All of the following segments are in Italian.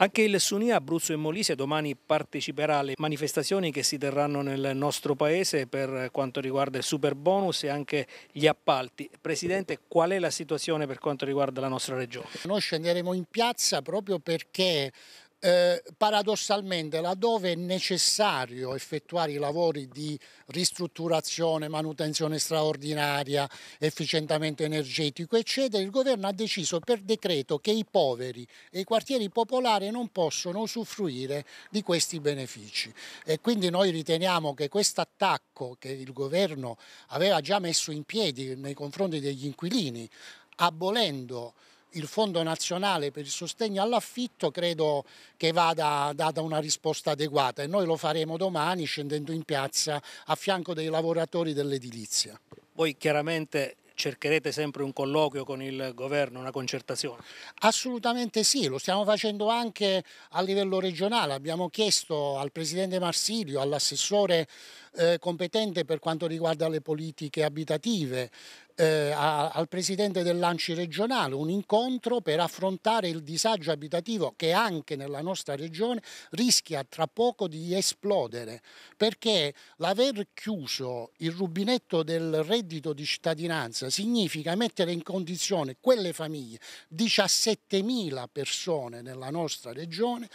Anche il Sunia, Abruzzo e Molise domani parteciperà alle manifestazioni che si terranno nel nostro paese per quanto riguarda il super bonus e anche gli appalti. Presidente, qual è la situazione per quanto riguarda la nostra regione? Noi scenderemo in piazza proprio perché eh, paradossalmente laddove è necessario effettuare i lavori di ristrutturazione, manutenzione straordinaria, efficientamento energetico eccetera, il governo ha deciso per decreto che i poveri e i quartieri popolari non possono usufruire di questi benefici e quindi noi riteniamo che questo attacco che il governo aveva già messo in piedi nei confronti degli inquilini abolendo il Fondo Nazionale per il Sostegno all'Affitto credo che vada data una risposta adeguata e noi lo faremo domani scendendo in piazza a fianco dei lavoratori dell'edilizia. Voi chiaramente cercherete sempre un colloquio con il governo, una concertazione? Assolutamente sì, lo stiamo facendo anche a livello regionale, abbiamo chiesto al Presidente Marsilio, all'assessore eh, competente per quanto riguarda le politiche abitative, eh, a, al presidente dell'Anci regionale un incontro per affrontare il disagio abitativo che anche nella nostra regione rischia tra poco di esplodere perché l'aver chiuso il rubinetto del reddito di cittadinanza significa mettere in condizione quelle famiglie, 17.000 persone nella nostra regione,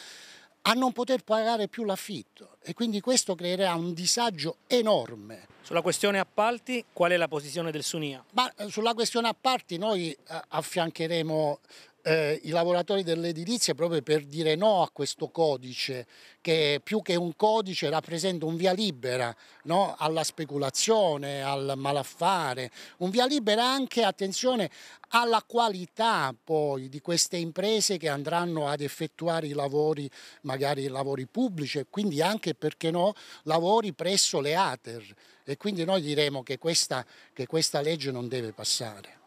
a non poter pagare più l'affitto e quindi questo creerà un disagio enorme. Sulla questione appalti qual è la posizione del Sunia? Ma eh, sulla questione appalti noi eh, affiancheremo eh, i lavoratori dell'edilizia proprio per dire no a questo codice che più che un codice rappresenta un via libera no? alla speculazione, al malaffare, un via libera anche, attenzione, alla qualità poi di queste imprese che andranno ad effettuare i lavori, magari lavori pubblici e quindi anche, perché no, lavori presso le ATER e quindi noi diremo che questa, che questa legge non deve passare.